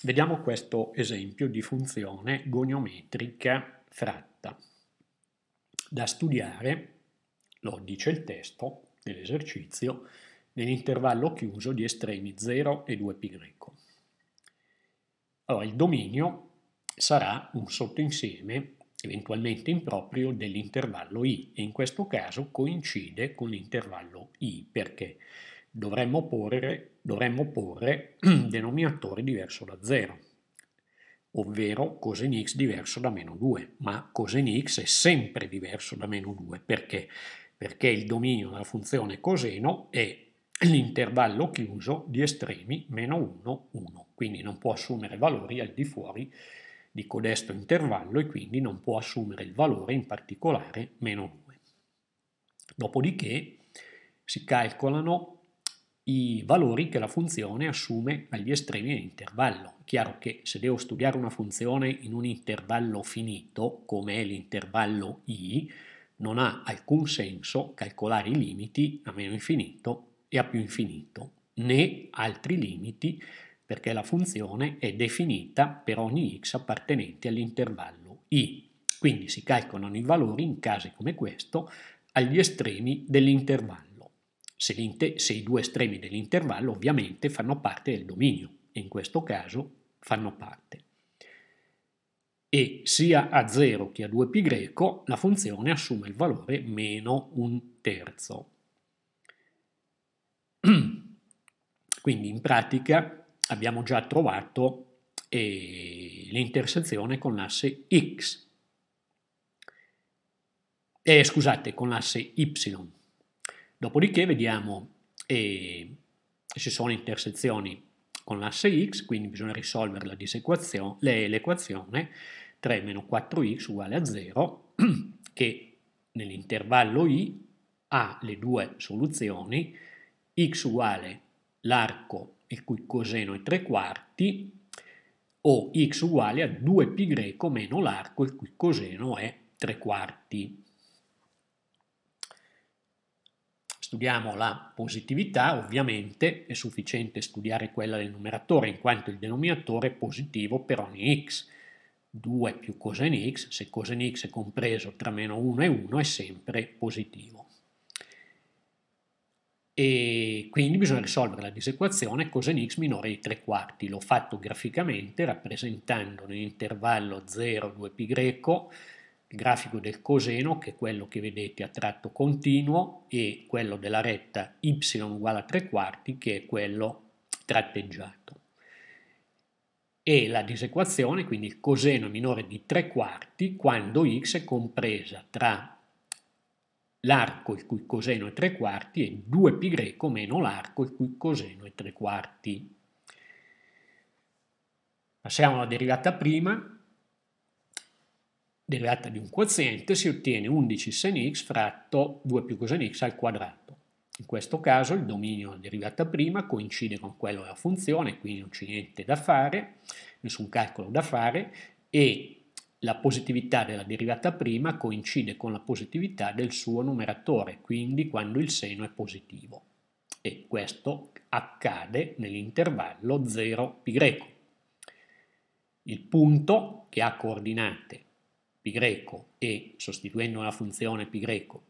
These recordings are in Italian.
Vediamo questo esempio di funzione goniometrica fratta. Da studiare, lo dice il testo dell'esercizio, nell'intervallo chiuso di estremi 0 e 2π. Allora, il dominio sarà un sottoinsieme eventualmente improprio dell'intervallo i e in questo caso coincide con l'intervallo i perché dovremmo porre, dovremmo porre denominatore diverso da 0, ovvero coseno x diverso da meno 2, ma coseno x è sempre diverso da meno 2, perché? Perché il dominio della funzione coseno è l'intervallo chiuso di estremi meno 1, 1, quindi non può assumere valori al di fuori di codesto intervallo e quindi non può assumere il valore in particolare meno 2. Dopodiché si calcolano i valori che la funzione assume agli estremi dell'intervallo. chiaro che se devo studiare una funzione in un intervallo finito, come è l'intervallo i, non ha alcun senso calcolare i limiti a meno infinito e a più infinito, né altri limiti perché la funzione è definita per ogni x appartenente all'intervallo i. Quindi si calcolano i valori in casi come questo agli estremi dell'intervallo se, se i due estremi dell'intervallo ovviamente fanno parte del dominio, e in questo caso fanno parte. E sia a 0 che a 2π la funzione assume il valore meno un terzo. Quindi in pratica abbiamo già trovato eh, l'intersezione con l'asse x, eh, scusate, con l'asse y. Dopodiché vediamo eh, se sono intersezioni con l'asse x, quindi bisogna risolvere l'equazione 3 4x uguale a 0, che nell'intervallo i ha le due soluzioni, x uguale l'arco il cui coseno è 3 quarti, o x uguale a 2π meno l'arco il cui coseno è 3 quarti. Studiamo la positività, ovviamente è sufficiente studiare quella del numeratore in quanto il denominatore è positivo per ogni x. 2 più coseno x, se coseno x è compreso tra meno 1 e 1 è sempre positivo. E quindi bisogna risolvere la disequazione coseno x minore di 3 quarti. L'ho fatto graficamente rappresentando nell'intervallo 0, 2π il grafico del coseno, che è quello che vedete a tratto continuo, e quello della retta y uguale a 3 quarti, che è quello tratteggiato. E la disequazione, quindi il coseno minore di 3 quarti, quando x è compresa tra l'arco il cui coseno è 3 quarti e 2π meno l'arco il cui coseno è 3 quarti. Passiamo alla derivata prima, derivata di un quoziente si ottiene 11 sen x fratto 2 più cosine x al quadrato. In questo caso il dominio derivata prima coincide con quello della funzione, quindi non c'è niente da fare, nessun calcolo da fare, e la positività della derivata prima coincide con la positività del suo numeratore, quindi quando il seno è positivo. E questo accade nell'intervallo 0 π. Il punto che ha coordinate π e sostituendo la funzione π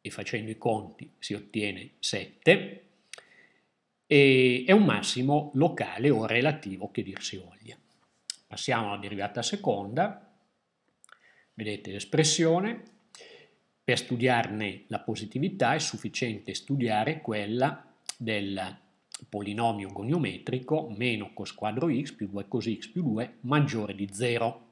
e facendo i conti si ottiene 7, e è un massimo locale o relativo che dir si voglia. Passiamo alla derivata seconda, vedete l'espressione, per studiarne la positività è sufficiente studiare quella del polinomio goniometrico meno cos quadro x più 2 cos x più 2 maggiore di 0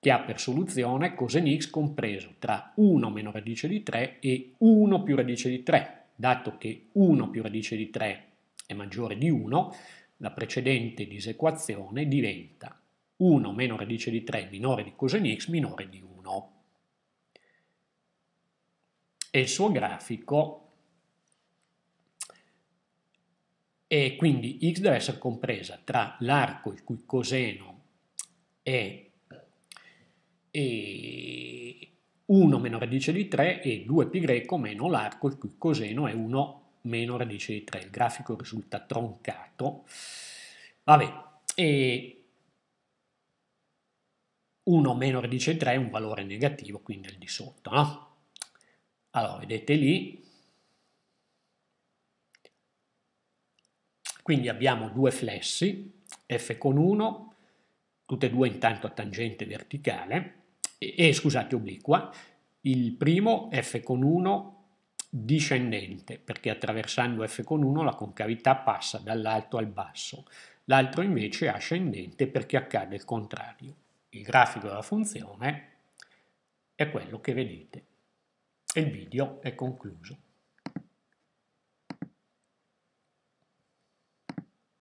che ha per soluzione coseno x compreso tra 1 meno radice di 3 e 1 più radice di 3, dato che 1 più radice di 3 è maggiore di 1, la precedente disequazione diventa 1 meno radice di 3 minore di coseno x minore di 1. E il suo grafico è quindi x deve essere compresa tra l'arco il cui coseno è e 1 meno radice di 3 e 2π meno l'arco il cui coseno è 1 meno radice di 3. Il grafico risulta troncato. Vabbè, e 1 meno radice di 3 è un valore negativo, quindi è al di sotto. No? Allora, vedete lì. Quindi abbiamo due flessi, f con 1, tutte e due intanto a tangente verticale, e, e scusate, obliqua, il primo f con 1 discendente, perché attraversando f con 1 la concavità passa dall'alto al basso, l'altro invece ascendente perché accade il contrario. Il grafico della funzione è quello che vedete. Il video è concluso.